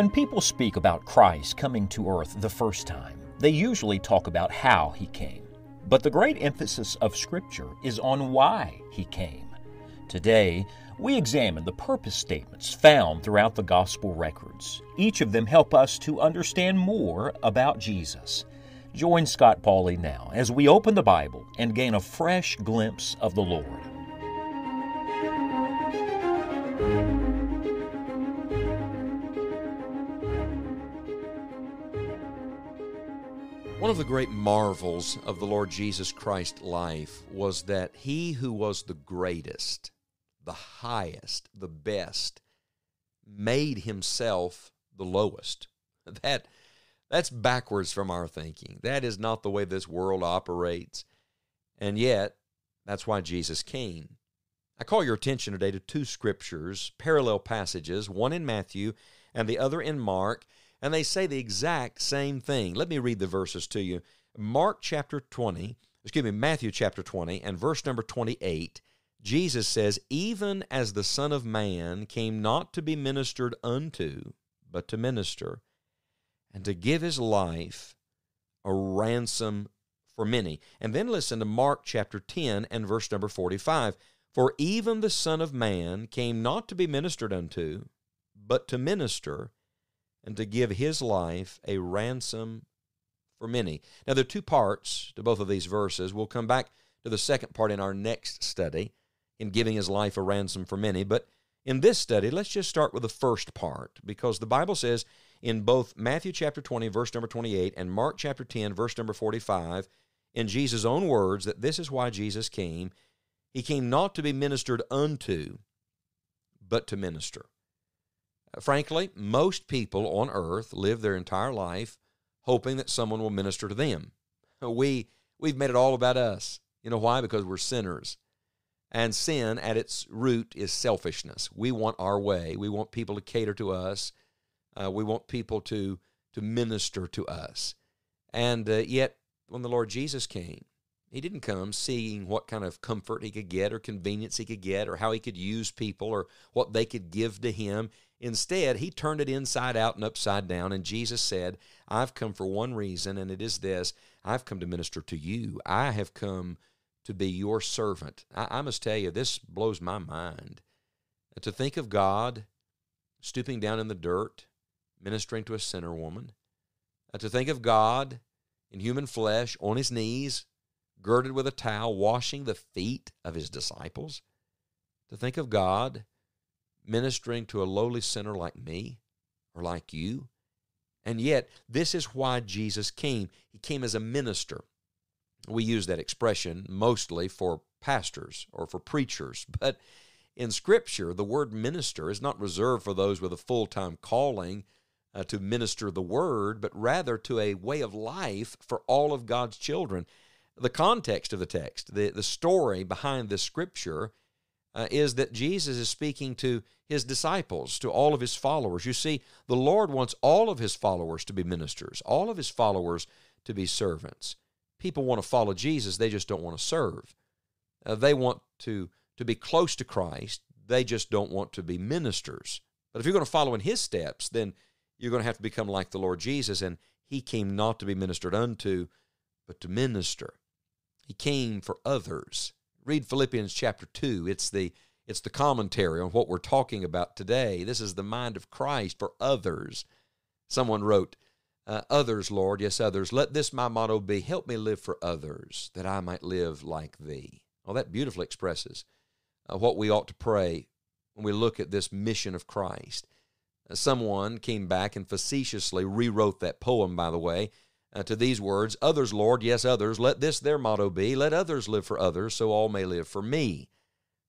When people speak about Christ coming to earth the first time, they usually talk about how he came. But the great emphasis of Scripture is on why he came. Today, we examine the purpose statements found throughout the gospel records. Each of them help us to understand more about Jesus. Join Scott Pauley now as we open the Bible and gain a fresh glimpse of the Lord. One of the great marvels of the Lord Jesus Christ's life was that he who was the greatest, the highest, the best, made himself the lowest. That that's backwards from our thinking. That is not the way this world operates. And yet, that's why Jesus came. I call your attention today to two scriptures, parallel passages, one in Matthew and the other in Mark, and they say the exact same thing. Let me read the verses to you. Mark chapter 20, excuse me, Matthew chapter 20 and verse number 28. Jesus says, Even as the Son of Man came not to be ministered unto, but to minister, and to give his life a ransom for many. And then listen to Mark chapter 10 and verse number 45. For even the Son of Man came not to be ministered unto, but to minister, and to give his life a ransom for many. Now, there are two parts to both of these verses. We'll come back to the second part in our next study in giving his life a ransom for many. But in this study, let's just start with the first part because the Bible says in both Matthew chapter 20, verse number 28, and Mark chapter 10, verse number 45, in Jesus' own words, that this is why Jesus came. He came not to be ministered unto, but to minister. Frankly, most people on earth live their entire life hoping that someone will minister to them. We, we've made it all about us. You know why? Because we're sinners. And sin at its root is selfishness. We want our way. We want people to cater to us. Uh, we want people to, to minister to us. And uh, yet, when the Lord Jesus came, he didn't come seeing what kind of comfort he could get or convenience he could get or how he could use people or what they could give to him. Instead, he turned it inside out and upside down. And Jesus said, I've come for one reason, and it is this I've come to minister to you. I have come to be your servant. I, I must tell you, this blows my mind. To think of God stooping down in the dirt, ministering to a sinner woman, to think of God in human flesh on his knees, girded with a towel, washing the feet of his disciples. To think of God ministering to a lowly sinner like me or like you. And yet, this is why Jesus came. He came as a minister. We use that expression mostly for pastors or for preachers, but in Scripture, the word minister is not reserved for those with a full time calling uh, to minister the word, but rather to a way of life for all of God's children the context of the text, the, the story behind this scripture, uh, is that Jesus is speaking to his disciples, to all of his followers. You see, the Lord wants all of his followers to be ministers, all of his followers to be servants. People want to follow Jesus, they just don't want to serve. Uh, they want to, to be close to Christ, they just don't want to be ministers. But if you're going to follow in his steps, then you're going to have to become like the Lord Jesus, and he came not to be ministered unto, but to minister. He came for others. Read Philippians chapter 2. It's the it's the commentary on what we're talking about today. This is the mind of Christ for others. Someone wrote, uh, Others, Lord, yes, others. Let this my motto be Help me live for others, that I might live like Thee. Well, that beautifully expresses uh, what we ought to pray when we look at this mission of Christ. Uh, someone came back and facetiously rewrote that poem, by the way, uh, to these words, Others, Lord, yes, others, let this their motto be, let others live for others, so all may live for me.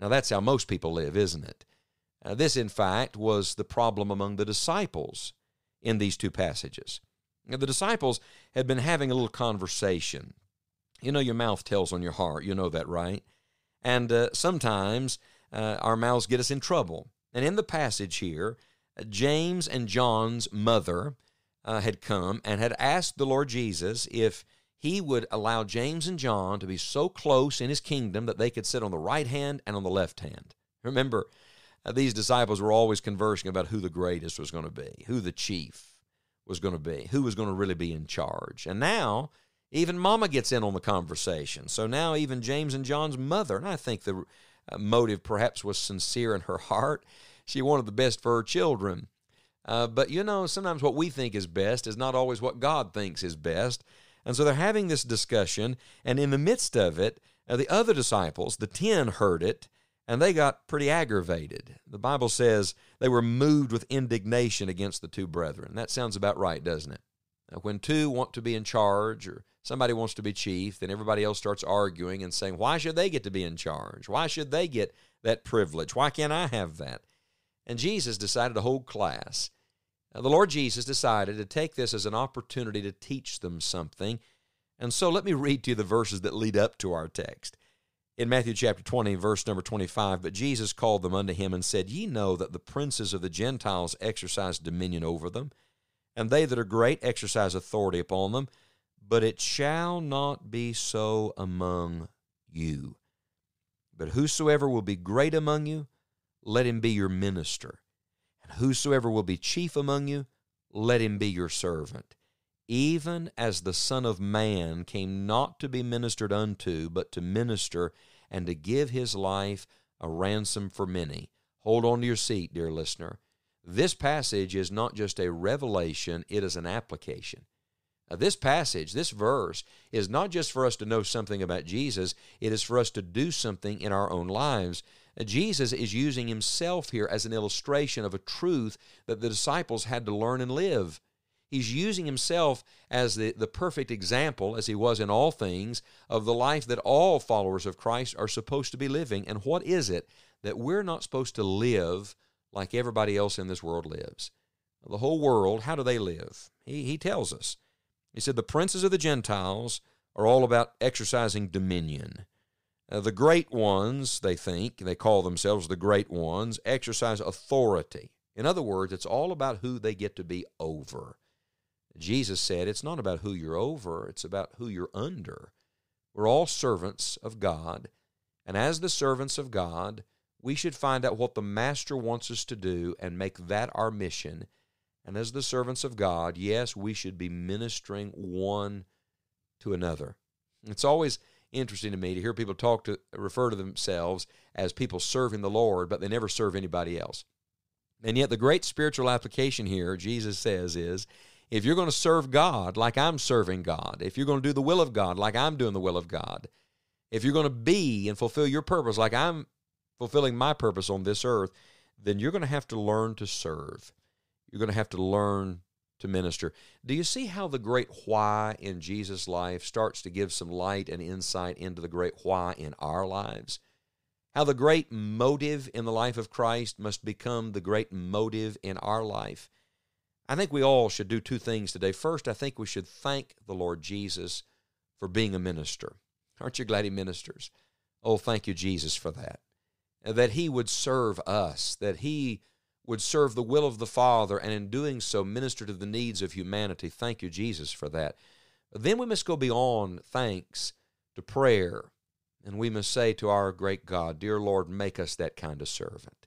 Now, that's how most people live, isn't it? Uh, this, in fact, was the problem among the disciples in these two passages. Now, the disciples had been having a little conversation. You know, your mouth tells on your heart. You know that, right? And uh, sometimes uh, our mouths get us in trouble. And in the passage here, uh, James and John's mother uh, had come and had asked the Lord Jesus if he would allow James and John to be so close in his kingdom that they could sit on the right hand and on the left hand. Remember, uh, these disciples were always conversing about who the greatest was going to be, who the chief was going to be, who was going to really be in charge. And now, even Mama gets in on the conversation. So now, even James and John's mother, and I think the uh, motive perhaps was sincere in her heart, she wanted the best for her children. Uh, but you know, sometimes what we think is best is not always what God thinks is best. And so they're having this discussion, and in the midst of it, uh, the other disciples, the ten, heard it, and they got pretty aggravated. The Bible says they were moved with indignation against the two brethren. That sounds about right, doesn't it? Now, uh, when two want to be in charge or somebody wants to be chief, then everybody else starts arguing and saying, Why should they get to be in charge? Why should they get that privilege? Why can't I have that? And Jesus decided to hold class the Lord Jesus decided to take this as an opportunity to teach them something. And so let me read to you the verses that lead up to our text. In Matthew chapter 20, verse number 25, but Jesus called them unto him and said, Ye know that the princes of the Gentiles exercise dominion over them, and they that are great exercise authority upon them, but it shall not be so among you. But whosoever will be great among you, let him be your minister. And whosoever will be chief among you, let him be your servant. Even as the Son of Man came not to be ministered unto, but to minister and to give his life a ransom for many. Hold on to your seat, dear listener. This passage is not just a revelation, it is an application. Now, this passage, this verse, is not just for us to know something about Jesus, it is for us to do something in our own lives. Jesus is using himself here as an illustration of a truth that the disciples had to learn and live. He's using himself as the, the perfect example, as he was in all things, of the life that all followers of Christ are supposed to be living. And what is it that we're not supposed to live like everybody else in this world lives? The whole world, how do they live? He, he tells us. He said, The princes of the Gentiles are all about exercising dominion. Uh, the great ones, they think, they call themselves the great ones, exercise authority. In other words, it's all about who they get to be over. Jesus said, it's not about who you're over, it's about who you're under. We're all servants of God, and as the servants of God, we should find out what the Master wants us to do and make that our mission. And as the servants of God, yes, we should be ministering one to another. It's always interesting to me to hear people talk to refer to themselves as people serving the Lord, but they never serve anybody else. And yet, the great spiritual application here, Jesus says, is if you're going to serve God like I'm serving God, if you're going to do the will of God like I'm doing the will of God, if you're going to be and fulfill your purpose like I'm fulfilling my purpose on this earth, then you're going to have to learn to serve. You're going to have to learn to minister. Do you see how the great why in Jesus' life starts to give some light and insight into the great why in our lives? How the great motive in the life of Christ must become the great motive in our life? I think we all should do two things today. First, I think we should thank the Lord Jesus for being a minister. Aren't you glad he ministers? Oh, thank you, Jesus, for that. That he would serve us, that he would serve the will of the Father and in doing so minister to the needs of humanity. Thank you, Jesus, for that. Then we must go beyond thanks to prayer, and we must say to our great God, Dear Lord, make us that kind of servant.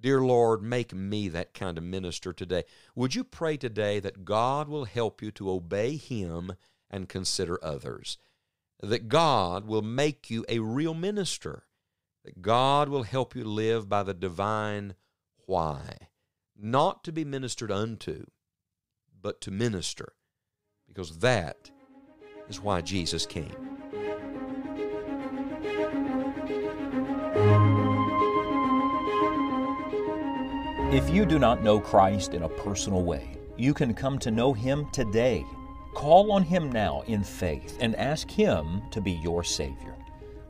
Dear Lord, make me that kind of minister today. Would you pray today that God will help you to obey Him and consider others? That God will make you a real minister? That God will help you live by the divine why. Not to be ministered unto, but to minister, because that is why Jesus came. If you do not know Christ in a personal way, you can come to know Him today. Call on Him now in faith and ask Him to be your Savior.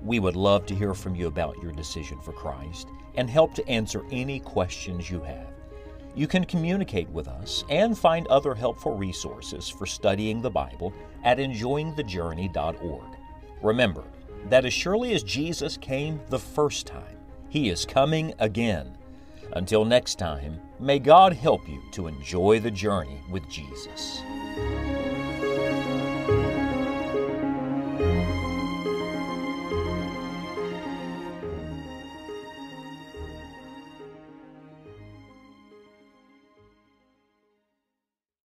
We would love to hear from you about your decision for Christ and help to answer any questions you have. You can communicate with us and find other helpful resources for studying the Bible at enjoyingthejourney.org. Remember that as surely as Jesus came the first time, he is coming again. Until next time, may God help you to enjoy the journey with Jesus.